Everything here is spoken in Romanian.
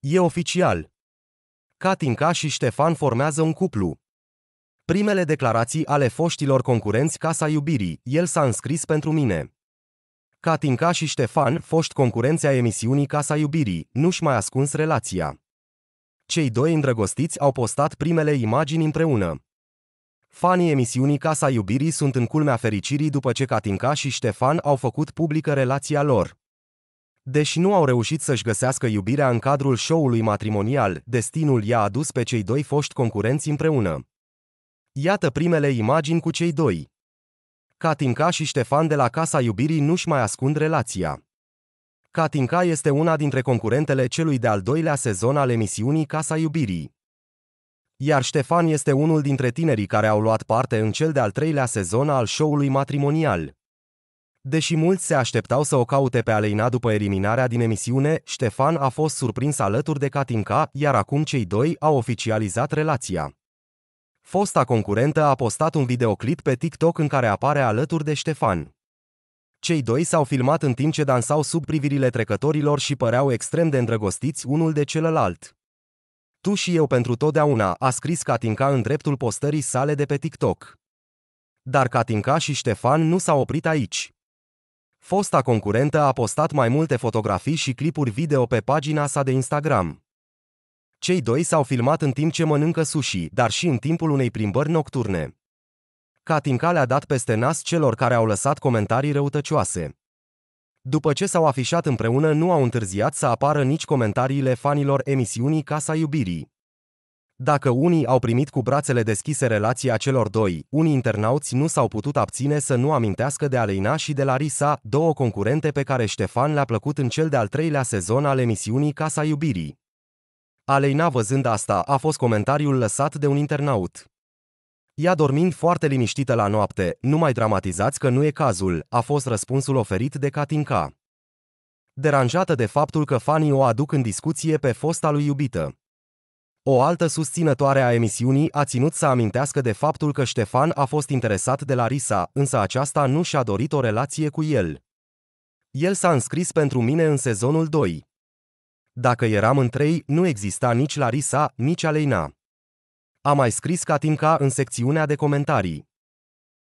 E oficial. Katinka și Ștefan formează un cuplu. Primele declarații ale foștilor concurenți Casa Iubirii, el s-a înscris pentru mine. Katinka și Ștefan, foști concurenți a emisiunii Casa Iubirii, nu-și mai ascuns relația. Cei doi îndrăgostiți au postat primele imagini împreună. Fanii emisiunii Casa Iubirii sunt în culmea fericirii după ce Katinka și Ștefan au făcut publică relația lor. Deși nu au reușit să-și găsească iubirea în cadrul show-ului matrimonial, destinul i-a adus pe cei doi foști concurenți împreună. Iată primele imagini cu cei doi. Katinka și Ștefan de la Casa Iubirii nu-și mai ascund relația. Katinka este una dintre concurentele celui de-al doilea sezon al emisiunii Casa Iubirii. Iar Ștefan este unul dintre tinerii care au luat parte în cel de-al treilea sezon al show-ului matrimonial. Deși mulți se așteptau să o caute pe Aleina după eliminarea din emisiune, Ștefan a fost surprins alături de Katinka, iar acum cei doi au oficializat relația. Fosta concurentă a postat un videoclip pe TikTok în care apare alături de Ștefan. Cei doi s-au filmat în timp ce dansau sub privirile trecătorilor și păreau extrem de îndrăgostiți unul de celălalt. Tu și eu pentru totdeauna, a scris Katinka în dreptul postării sale de pe TikTok. Dar Katinka și Ștefan nu s-au oprit aici. Fosta concurentă a postat mai multe fotografii și clipuri video pe pagina sa de Instagram. Cei doi s-au filmat în timp ce mănâncă sushi, dar și în timpul unei plimbări nocturne. Katinka le-a dat peste nas celor care au lăsat comentarii răutăcioase. După ce s-au afișat împreună, nu au întârziat să apară nici comentariile fanilor emisiunii Casa Iubirii. Dacă unii au primit cu brațele deschise relația celor doi, unii internauți nu s-au putut abține să nu amintească de Alina și de Larisa, două concurente pe care Ștefan le-a plăcut în cel de-al treilea sezon al emisiunii Casa Iubirii. Aleina văzând asta a fost comentariul lăsat de un internaut. Ea dormind foarte liniștită la noapte, nu mai dramatizați că nu e cazul, a fost răspunsul oferit de Katinka. Deranjată de faptul că fanii o aduc în discuție pe fosta lui iubită. O altă susținătoare a emisiunii a ținut să amintească de faptul că Ștefan a fost interesat de Larisa, însă aceasta nu și-a dorit o relație cu el. El s-a înscris pentru mine în sezonul 2. Dacă eram în 3, nu exista nici Larisa, nici Aleina. A mai scris Katinka în secțiunea de comentarii.